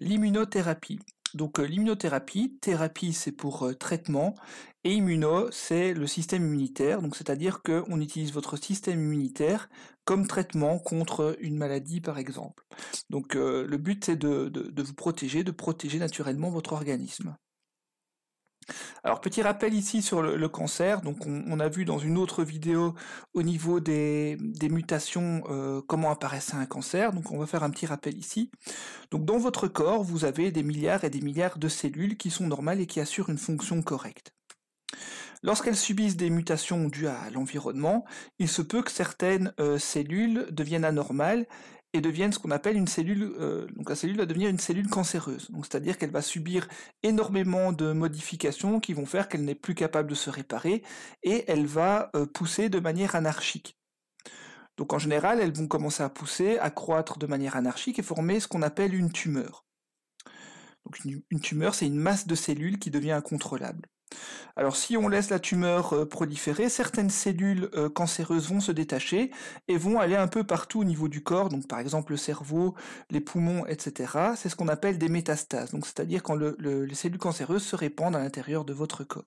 L'immunothérapie. Donc euh, l'immunothérapie, thérapie c'est pour euh, traitement et immuno c'est le système immunitaire. Donc c'est-à-dire qu'on utilise votre système immunitaire comme traitement contre une maladie par exemple. Donc euh, le but c'est de, de vous protéger, de protéger naturellement votre organisme. Alors petit rappel ici sur le, cancer, donc on, a vu dans une autre vidéo au niveau des, mutations euh, comment apparaissait un cancer, donc on va faire un petit rappel ici. Donc dans votre corps, vous avez des milliards et des milliards de cellules qui sont normales et qui assurent une fonction correcte. Lorsqu'elles subissent des mutations dues à l'environnement, il se peut que certaines euh, cellules deviennent anormales deviennent ce qu'on appelle une cellule, euh, donc la cellule va devenir une cellule cancéreuse. Donc c'est-à-dire qu'elle va subir énormément de modifications qui vont faire qu'elle n'est plus capable de se réparer et elle va euh, pousser de manière anarchique. Donc en général, elles vont commencer à pousser, à croître de manière anarchique et former ce qu'on appelle une tumeur une, tumeur, c'est une masse de cellules qui devient incontrôlable. Alors si on laisse la tumeur euh, proliférer, certaines cellules euh, cancéreuses vont se détacher et vont aller un peu partout au niveau du corps, donc par exemple le cerveau, les poumons, etc. C'est ce qu'on appelle des métastases, donc c'est-à-dire quand les cellules cancéreuses se répandent à l'intérieur de votre corps.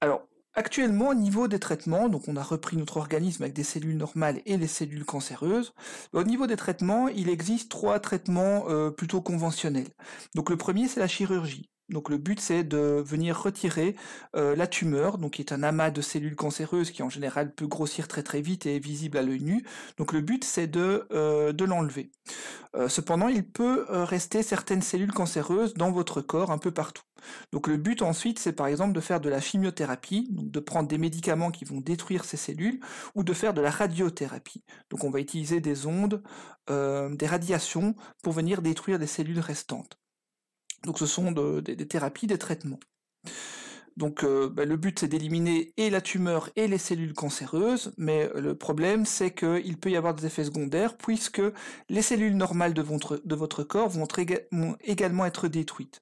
Alors Actuellement, au niveau des traitements, donc on a repris notre organisme avec des cellules normales et les cellules cancéreuses. Au niveau des traitements, il existe trois traitements euh, plutôt conventionnels. Donc le premier, c'est la chirurgie. Donc le but c'est de venir retirer euh, la tumeur, donc qui est un amas de cellules cancéreuses qui en général peut grossir très très vite et est visible à l'œil nu. Donc le but c'est de, euh, de l'enlever. Euh, cependant, il peut rester certaines cellules cancéreuses dans votre corps un peu partout. Donc le but ensuite c'est par exemple de faire de la chimiothérapie, de prendre des médicaments qui vont détruire ces cellules, ou de faire de la radiothérapie. Donc on va utiliser des ondes, des radiations pour venir détruire des cellules restantes. Donc ce sont des, thérapies, des traitements. Donc euh, ben, le but c'est d'éliminer et la tumeur et les cellules cancéreuses, mais euh, le problème c'est qu'il peut y avoir des effets secondaires puisque les cellules normales de votre, de votre corps vont, vont également être détruites.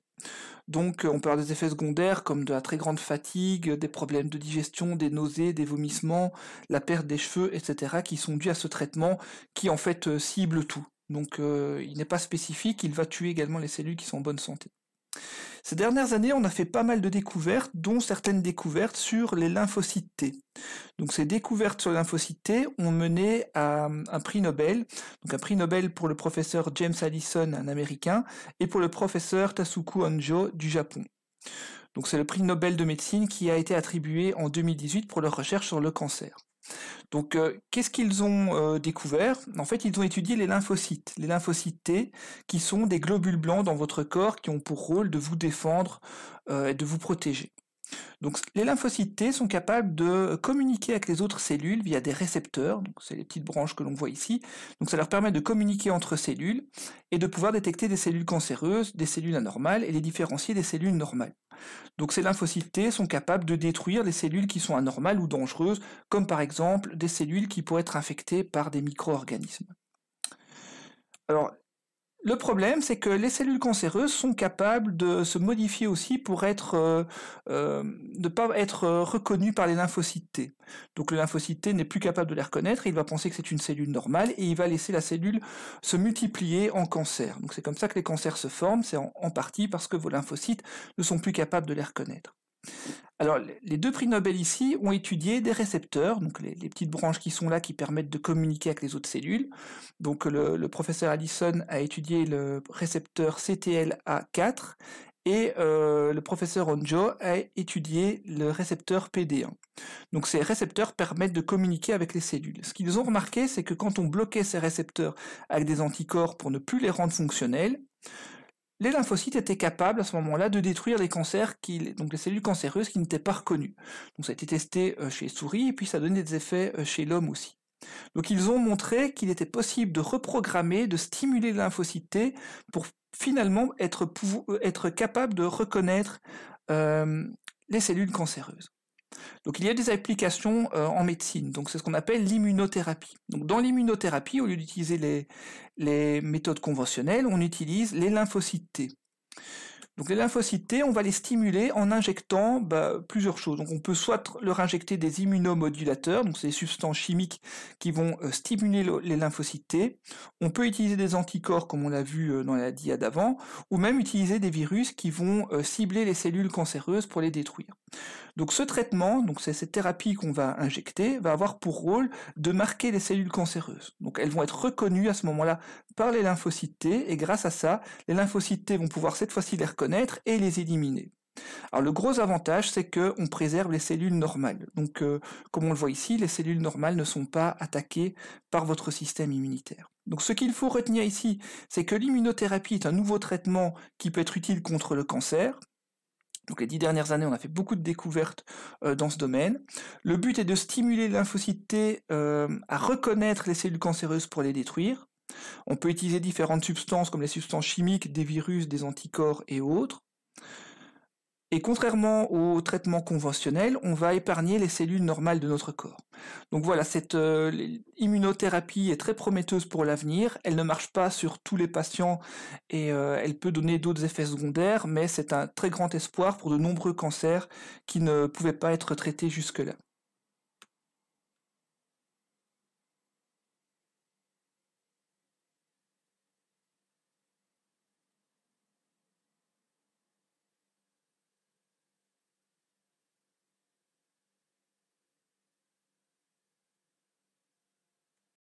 Donc euh, on peut avoir des effets secondaires comme de la très grande fatigue, des problèmes de digestion, des nausées, des vomissements, la perte des cheveux, etc. qui sont dus à ce traitement qui en fait cible tout. Donc euh, il n'est pas spécifique, il va tuer également les cellules qui sont en bonne santé. Ces dernières années, on a fait pas mal de découvertes, dont certaines découvertes sur les lymphocytes T. Donc ces découvertes sur les lymphocytes T ont mené à un prix Nobel, donc un prix Nobel pour le professeur James Allison, un Américain, et pour le professeur Tasuku Honjo du Japon. Donc c'est le prix Nobel de médecine qui a été attribué en 2018 pour leur recherche sur le cancer. Donc, euh, qu'est-ce qu'ils ont euh, découvert En fait, ils ont étudié les lymphocytes, les lymphocytes T, qui sont des globules blancs dans votre corps qui ont pour rôle de vous défendre euh, et de vous protéger. Donc les lymphocytes T sont capables de communiquer avec les autres cellules via des récepteurs, donc c'est les petites branches que l'on voit ici. Donc ça leur permet de communiquer entre cellules et de pouvoir détecter des cellules cancéreuses, des cellules anormales et les différencier des cellules normales. Donc ces lymphocytes T sont capables de détruire les cellules qui sont anormales ou dangereuses, comme par exemple des cellules qui pourraient être infectées par des micro-organismes. Alors le problème, c'est que les cellules cancéreuses sont capables de se modifier aussi pour être, euh, euh pas être euh, reconnues par les lymphocytes T. Donc le lymphocyte T n'est plus capable de les reconnaître, il va penser que c'est une cellule normale et il va laisser la cellule se multiplier en cancer. Donc c'est comme ça que les cancers se forment, c'est en partie parce que vos lymphocytes ne sont plus capables de les reconnaître. Alors, les deux prix Nobel ici ont étudié des récepteurs, donc les, petites branches qui sont là qui permettent de communiquer avec les autres cellules. Donc, le, professeur Allison a étudié le récepteur CTLA4 et euh, le professeur Onjo a étudié le récepteur PD1. Donc ces récepteurs permettent de communiquer avec les cellules. Ce qu'ils ont remarqué, c'est que quand on bloquait ces récepteurs avec des anticorps pour ne plus les rendre fonctionnels, les lymphocytes étaient capables à ce moment-là de détruire les cancers, donc les cellules cancéreuses qui n'étaient pas reconnues. Donc ça a été testé euh, chez les souris et puis ça a donné des effets euh, chez l'homme aussi. Donc ils ont montré qu'il était possible de reprogrammer, de stimuler les lymphocytes pour finalement euh, être, capable de reconnaître les cellules cancéreuses. Donc il y a des applications euh, en médecine, donc c'est ce qu'on appelle l'immunothérapie. dans l'immunothérapie, au lieu d'utiliser les, méthodes conventionnelles, on utilise les lymphocytes T. Donc les lymphocytes T, on va les stimuler en injectant bah, plusieurs choses. Donc on peut soit leur injecter des immunomodulateurs, donc c'est des substances chimiques qui vont euh, stimuler les lymphocytes T. On peut utiliser des anticorps, comme on l'a vu euh, dans la diade d'avant, ou même utiliser des virus qui vont cibler les cellules cancéreuses pour les détruire. Donc ce traitement, c'est cette thérapie qu'on va injecter, va avoir pour rôle de marquer les cellules cancéreuses. Donc elles vont être reconnues à ce moment-là par les lymphocytes T, et grâce à ça, les lymphocytes T vont pouvoir cette fois-ci les reconnaître et les éliminer. Alors le gros avantage, c'est qu'on préserve les cellules normales. Donc euh, comme on le voit ici, les cellules normales ne sont pas attaquées par votre système immunitaire. Donc ce qu'il faut retenir ici, c'est que l'immunothérapie est un nouveau traitement qui peut être utile contre le cancer, donc les dix dernières années, on a fait beaucoup de découvertes euh, dans ce domaine. Le but est de stimuler les euh, à reconnaître les cellules cancéreuses pour les détruire. On peut utiliser différentes substances comme les substances chimiques, des virus, des anticorps et autres. Et contrairement au traitement conventionnel, on va épargner les cellules normales de notre corps. Donc voilà, cette euh, immunothérapie est très prometteuse pour l'avenir. Elle ne marche pas sur tous les patients et euh, elle peut donner d'autres effets secondaires, mais c'est un très grand espoir pour de nombreux cancers qui ne pouvaient pas être traités jusque-là.